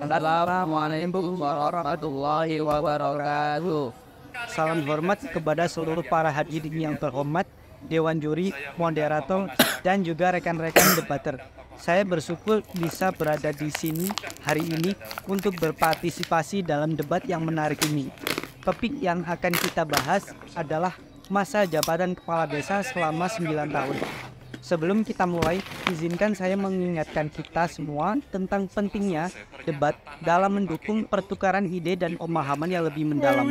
Assalamualaikum warahmatullahi wabarakatuh. Salam hormat kepada seluruh para hadirin yang terhormat, dewan juri, moderator, dan juga rekan-rekan debater. Saya bersyukur bisa berada di sini hari ini untuk berpartisipasi dalam debat yang menarik ini. Topik yang akan kita bahas adalah masa jabatan kepala desa selama 9 tahun. Sebelum kita mulai, izinkan saya mengingatkan kita semua tentang pentingnya debat dalam mendukung pertukaran ide dan pemahaman yang lebih mendalam.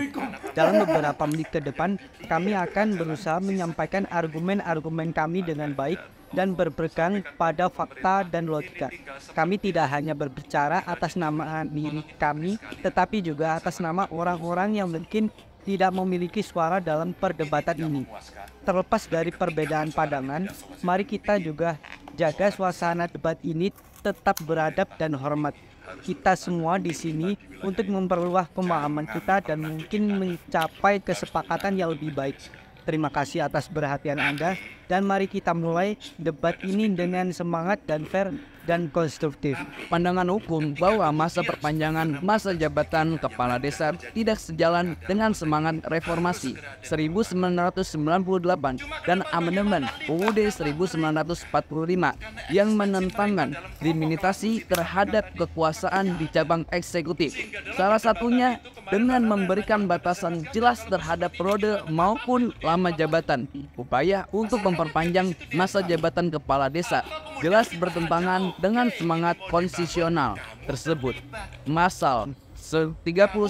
Dalam beberapa menit ke depan, kami akan berusaha menyampaikan argumen-argumen kami dengan baik dan berpegang pada fakta dan logika. Kami tidak hanya berbicara atas nama diri kami, tetapi juga atas nama orang-orang yang mungkin tidak memiliki suara dalam perdebatan ini. Terlepas dari perbedaan pandangan, mari kita juga jaga suasana debat ini tetap beradab dan hormat. Kita semua di sini untuk memperluas pemahaman kita dan mungkin mencapai kesepakatan yang lebih baik. Terima kasih atas perhatian Anda dan mari kita mulai debat ini dengan semangat dan fair dan konstruktif. Pandangan hukum bahwa masa perpanjangan masa jabatan kepala desa tidak sejalan dengan semangat reformasi 1998 dan amandemen UUD 1945 yang menentangkan diminitasi terhadap kekuasaan di cabang eksekutif. Salah satunya dengan memberikan batasan jelas terhadap periode maupun lama jabatan. Upaya untuk memperpanjang masa jabatan kepala desa jelas bertentangan dengan semangat konstitusional tersebut. Masal 39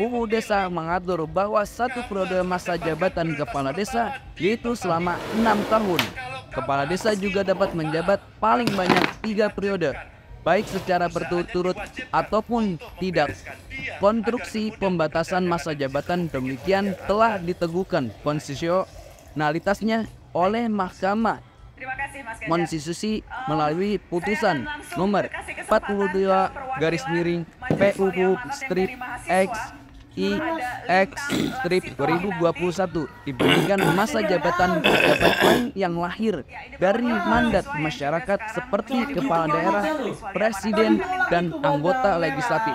UU Desa mengatur bahwa satu periode masa jabatan kepala desa yaitu selama enam tahun. Kepala desa juga dapat menjabat paling banyak tiga periode, baik secara berturut-turut ataupun tidak. Konstruksi pembatasan masa jabatan demikian telah diteguhkan konstitusionalitasnya oleh Mahkamah Terima kasih Mas Ganjar. Konstitusi eh, melalui putusan nomor 42 garis miring PUU strip X I X eh, strip 2021 diberikan masa jabatan jabatan yang lahir ya, dari mandat ya masyarakat seperti kepala daerah, presiden, dan anggota legislatif.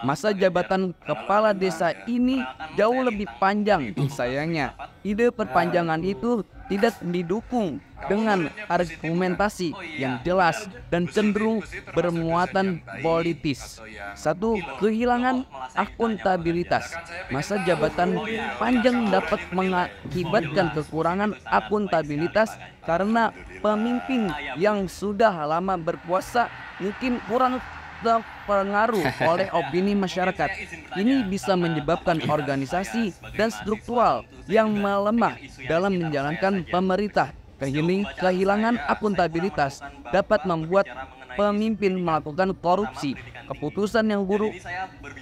Masa jabatan kepala desa ini jauh lebih panjang. Sayangnya, ide perpanjangan itu tidak didukung dengan argumentasi yang jelas dan cenderung bermuatan politis. Satu, kehilangan akuntabilitas. Masa jabatan panjang dapat mengakibatkan kekurangan akuntabilitas karena pemimpin yang sudah lama berkuasa mungkin kurang terpengaruh oleh opini masyarakat. Ini bisa menyebabkan organisasi dan struktural yang melemah dalam menjalankan pemerintah. kehilangan akuntabilitas dapat membuat pemimpin melakukan korupsi, keputusan yang buruk,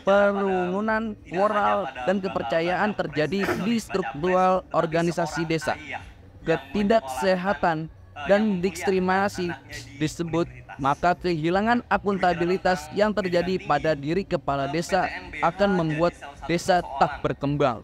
penurunan moral dan kepercayaan terjadi di struktural organisasi desa. Ketidaksehatan dan diskriminasi disebut maka kehilangan akuntabilitas yang terjadi pada diri kepala desa akan membuat desa tak berkembang.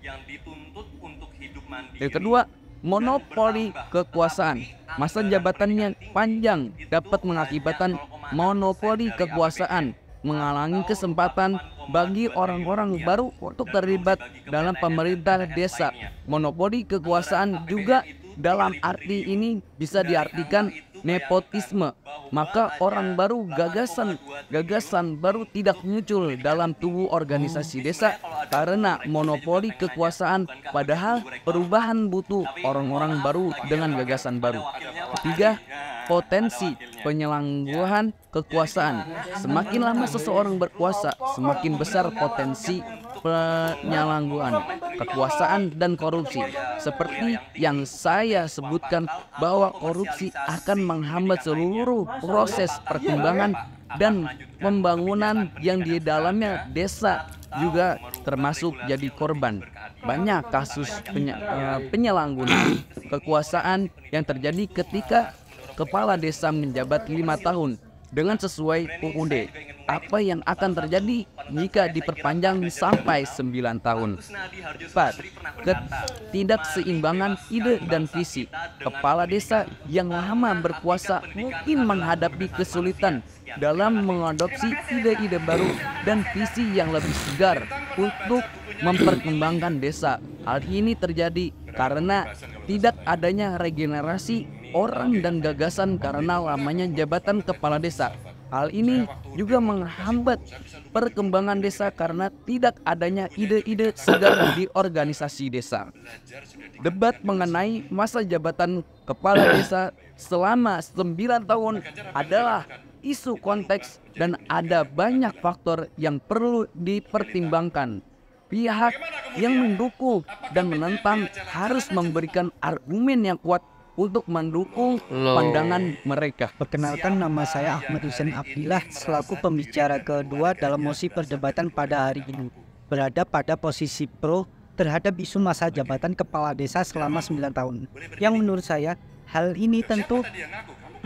Yang kedua, monopoli kekuasaan. Masa jabatannya panjang dapat mengakibatkan monopoli kekuasaan menghalangi kesempatan bagi orang-orang baru untuk terlibat dalam pemerintah desa. Monopoli kekuasaan juga dalam arti ini bisa diartikan nepotisme, maka orang baru gagasan gagasan baru tidak muncul dalam tubuh organisasi desa karena monopoli kekuasaan padahal perubahan butuh orang-orang baru dengan gagasan baru. Ketiga, potensi penyelangguhan kekuasaan. Semakin lama seseorang berkuasa, semakin besar potensi penyalahgunaan kekuasaan dan korupsi. Seperti yang saya sebutkan bahwa korupsi akan menghambat seluruh proses perkembangan dan pembangunan yang di dalamnya desa juga termasuk jadi korban. Banyak kasus eh, penyalahgunaan kekuasaan yang terjadi ketika kepala desa menjabat lima tahun dengan sesuai UUD. Apa yang akan terjadi jika diperpanjang sampai 9 tahun? 4. Ketidakseimbangan ide dan visi. Kepala desa yang lama berkuasa mungkin menghadapi kesulitan dalam mengadopsi ide-ide baru dan visi yang lebih segar untuk memperkembangkan desa. Hal ini terjadi karena tidak adanya regenerasi orang dan gagasan karena lamanya jabatan kepala desa. Hal ini juga menghambat perkembangan desa karena tidak adanya ide-ide segar di organisasi desa. Debat mengenai masa jabatan kepala desa selama 9 tahun adalah isu konteks dan ada banyak faktor yang perlu dipertimbangkan. Pihak yang mendukung dan menentang harus memberikan argumen yang kuat untuk mendukung Loh. pandangan mereka. Perkenalkan nama saya Ahmad Hussein Abdillah selaku pembicara kedua dalam mosi perdebatan pada hari ini. Berada pada posisi pro terhadap isu masa jabatan kepala desa selama 9 tahun. Yang menurut saya, hal ini tentu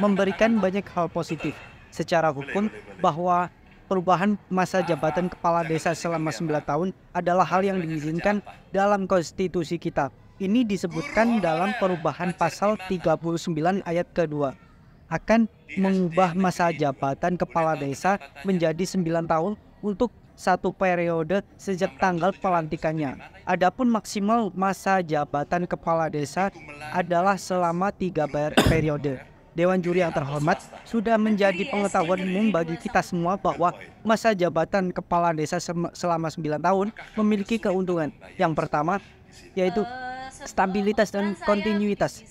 memberikan banyak hal positif secara hukum bahwa perubahan masa jabatan kepala desa selama 9 tahun adalah hal yang diizinkan dalam konstitusi kita. Ini disebutkan dalam perubahan pasal 39 ayat kedua akan mengubah masa jabatan kepala desa menjadi 9 tahun untuk satu periode sejak tanggal pelantikannya. Adapun maksimal masa jabatan kepala desa adalah selama tiga periode. Dewan juri yang terhormat sudah menjadi pengetahuan umum bagi kita semua bahwa masa jabatan kepala desa selama 9 tahun memiliki keuntungan. Yang pertama yaitu stabilitas dan kontinuitas.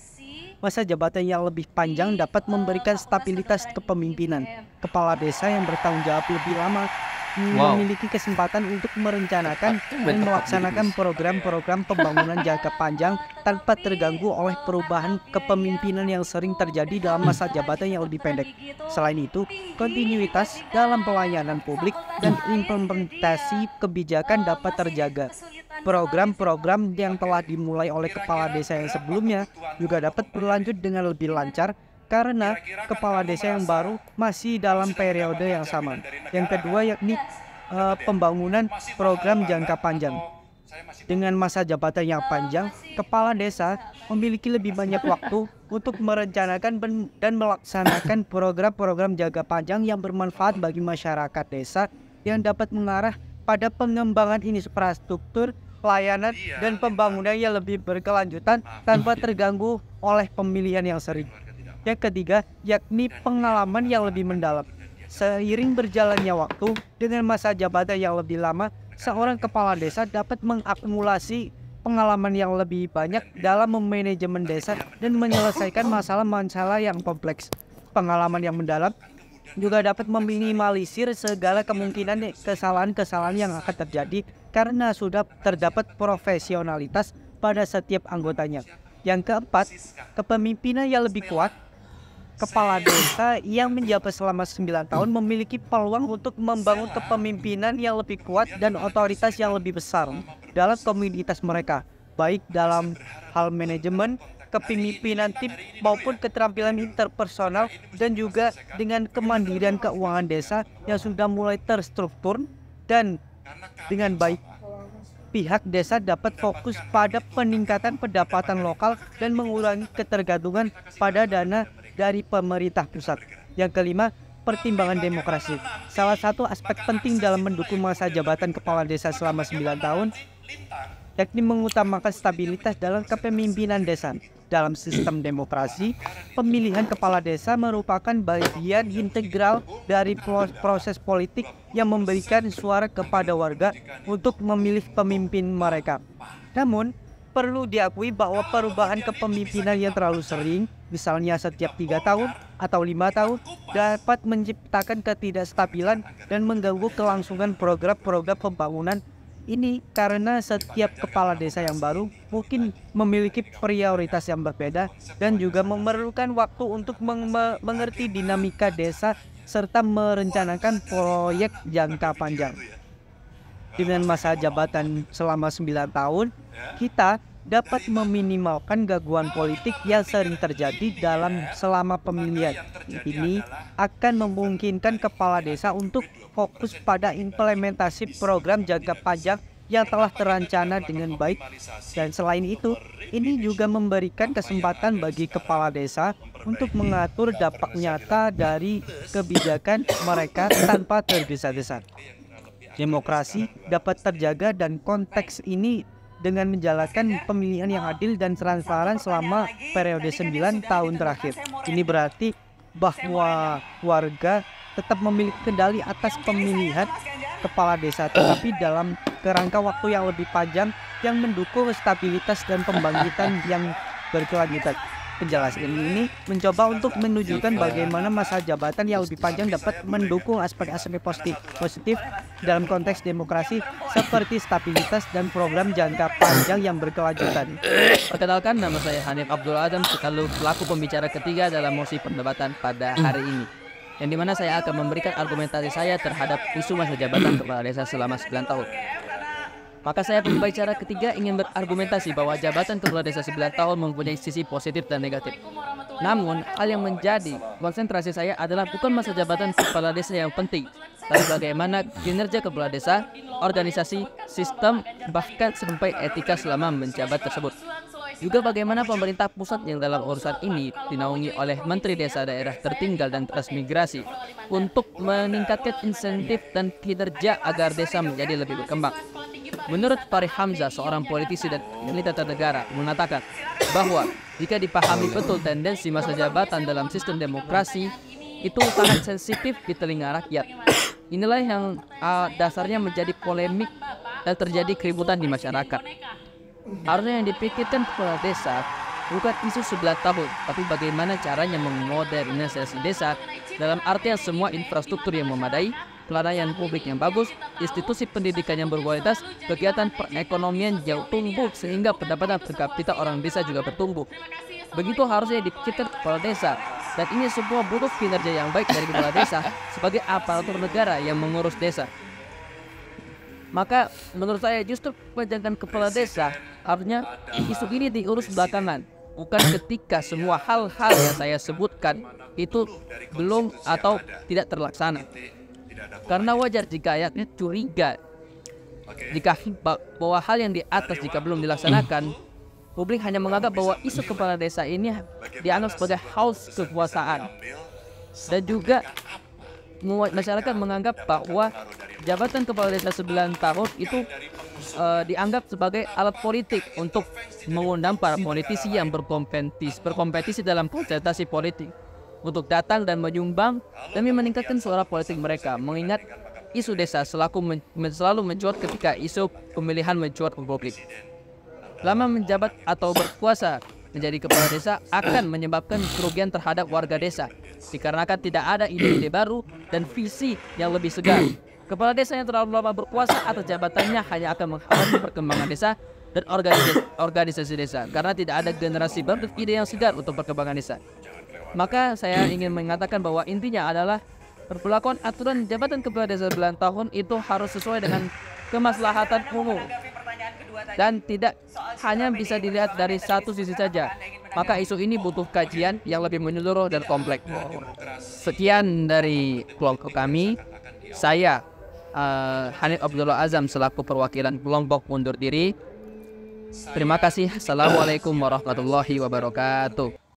Masa jabatan yang lebih panjang dapat memberikan stabilitas kepemimpinan. Kepala desa yang bertanggung jawab lebih lama Hmm, memiliki kesempatan untuk merencanakan dan ah, melaksanakan program-program pembangunan jangka panjang tanpa terganggu oleh perubahan kepemimpinan yang sering terjadi dalam masa hmm. jabatan yang lebih pendek. Selain itu, kontinuitas dalam pelayanan publik dan hmm. implementasi kebijakan dapat terjaga. Program-program yang telah dimulai oleh kepala desa yang sebelumnya juga dapat berlanjut dengan lebih lancar karena kan kepala desa yang baru masih dalam periode yang sama. Yang kedua yakni uh, pembangunan program jangka panjang. Dengan masa jabatan yang eh, panjang, kepala desa memiliki lebih banyak waktu untuk merencanakan dan melaksanakan program-program jangka panjang yang bermanfaat bagi masyarakat desa yang dapat mengarah pada pengembangan infrastruktur, pelayanan, iya, dan iya. pembangunan yang lebih berkelanjutan tanpa terganggu oleh pemilihan yang sering. Yang ketiga, yakni pengalaman yang lebih mendalam. Seiring berjalannya waktu, dengan masa jabatan yang lebih lama, seorang kepala desa dapat mengakumulasi pengalaman yang lebih banyak dalam memanajemen desa dan menyelesaikan masalah-masalah yang kompleks. Pengalaman yang mendalam juga dapat meminimalisir segala kemungkinan kesalahan-kesalahan yang akan terjadi karena sudah terdapat profesionalitas pada setiap anggotanya. Yang keempat, kepemimpinan yang lebih kuat kepala desa yang menjabat selama 9 tahun memiliki peluang untuk membangun kepemimpinan yang lebih kuat dan otoritas yang lebih besar dalam komunitas mereka, baik dalam hal manajemen, kepemimpinan tim maupun keterampilan interpersonal dan juga dengan kemandirian keuangan desa yang sudah mulai terstruktur dan dengan baik pihak desa dapat fokus pada peningkatan pendapatan lokal dan mengurangi ketergantungan pada dana dari pemerintah pusat. Yang kelima, pertimbangan demokrasi. Salah satu aspek penting dalam mendukung masa jabatan kepala desa selama 9 tahun yakni mengutamakan stabilitas dalam kepemimpinan desa. Dalam sistem demokrasi, pemilihan kepala desa merupakan bagian integral dari proses politik yang memberikan suara kepada warga untuk memilih pemimpin mereka. Namun, perlu diakui bahwa perubahan kepemimpinan yang terlalu sering misalnya setiap tiga tahun atau lima tahun, dapat menciptakan ketidakstabilan dan mengganggu kelangsungan program-program pembangunan ini karena setiap kepala desa yang baru mungkin memiliki prioritas yang berbeda dan juga memerlukan waktu untuk meng mengerti dinamika desa serta merencanakan proyek jangka panjang. Dengan masa jabatan selama 9 tahun, kita dapat meminimalkan gangguan politik yang sering terjadi dalam selama pemilihan. Ini akan memungkinkan kepala desa untuk fokus pada implementasi program jangka panjang yang telah terancana dengan baik. Dan selain itu, ini juga memberikan kesempatan bagi kepala desa untuk mengatur dampak nyata dari kebijakan mereka tanpa tergesa-gesa. Demokrasi dapat terjaga dan konteks ini dengan menjalankan pemilihan yang adil dan transparan selama periode 9 kan tahun terakhir. Ini berarti bahwa warga tetap memiliki kendali atas pemilihan kepala desa tetapi dalam kerangka waktu yang lebih panjang yang mendukung stabilitas dan pembangkitan yang berkelanjutan. Penjelasan ini mencoba untuk menunjukkan bagaimana masa jabatan yang lebih panjang dapat mendukung aspek-aspek positif dalam konteks demokrasi seperti stabilitas dan program jangka panjang yang berkelanjutan. Perkenalkan nama saya Hanif Abdul Adam selalu pelaku pembicara ketiga dalam mosi perdebatan pada hari ini yang dimana saya akan memberikan argumentasi saya terhadap isu masa jabatan kepala desa selama 9 tahun. Maka saya pembicara ketiga ingin berargumentasi bahwa jabatan kepala desa 9 tahun mempunyai sisi positif dan negatif. Namun, hal yang menjadi konsentrasi saya adalah bukan masa jabatan kepala desa yang penting, lalu bagaimana kinerja kepala desa, organisasi, sistem, bahkan sampai etika selama menjabat tersebut. Juga bagaimana pemerintah pusat yang dalam urusan ini dinaungi oleh Menteri Desa Daerah Tertinggal dan Transmigrasi untuk meningkatkan insentif dan kinerja agar desa menjadi lebih berkembang. Menurut Fahri Hamzah, seorang politisi dan elit tata negara, mengatakan bahwa jika dipahami betul tendensi masa jabatan dalam sistem demokrasi, itu sangat sensitif di telinga rakyat. Inilah yang uh, dasarnya menjadi polemik dan terjadi keributan di masyarakat. Harusnya yang dipikirkan kepala desa bukan isu sebelah tahun, tapi bagaimana caranya memodernisasi desa dalam artian semua infrastruktur yang memadai, pelayanan publik yang bagus, institusi pendidikan yang berkualitas, kegiatan perekonomian yang tumbuh sehingga pendapatan per kapita orang desa juga bertumbuh. Begitu harusnya dipikirkan kepala desa. Dan ini semua butuh kinerja yang baik dari kepala desa sebagai aparatur negara yang mengurus desa. Maka menurut saya justru penjagaan kepala desa artinya isu ini diurus belakangan. Bukan ketika semua hal-hal yang saya sebutkan itu belum atau tidak terlaksana. Karena wajar jika ayatnya curiga jika bahwa hal yang di atas jika belum dilaksanakan Publik hanya menganggap bahwa isu kepala desa ini dianggap sebagai haus kekuasaan. Dan juga masyarakat menganggap bahwa jabatan kepala desa 9 tahun itu uh, dianggap sebagai alat politik untuk mengundang para politisi yang berkompetisi, berkompetisi dalam kontestasi politik untuk datang dan menyumbang demi meningkatkan suara politik mereka mengingat isu desa selaku men selalu mencuat ketika isu pemilihan mencuat ke publik. Lama menjabat atau berkuasa menjadi kepala desa akan menyebabkan kerugian terhadap warga desa dikarenakan tidak ada ide-ide baru dan visi yang lebih segar. Kepala desa yang terlalu lama berkuasa atau jabatannya hanya akan menghambat perkembangan desa dan organisasi, organisasi desa karena tidak ada generasi baru ide yang segar untuk perkembangan desa. Maka saya ingin mengatakan bahwa intinya adalah perlakuan aturan jabatan kepala desa bulan tahun itu harus sesuai dengan kemaslahatan umum dan tidak hanya bisa dilihat dari satu sisi saja. Maka isu ini butuh kajian yang lebih menyeluruh dan kompleks. Sekian dari kelompok kami. Saya uh, Hanif Abdullah Azam selaku perwakilan kelompok mundur diri. Terima kasih. Assalamualaikum warahmatullahi wabarakatuh.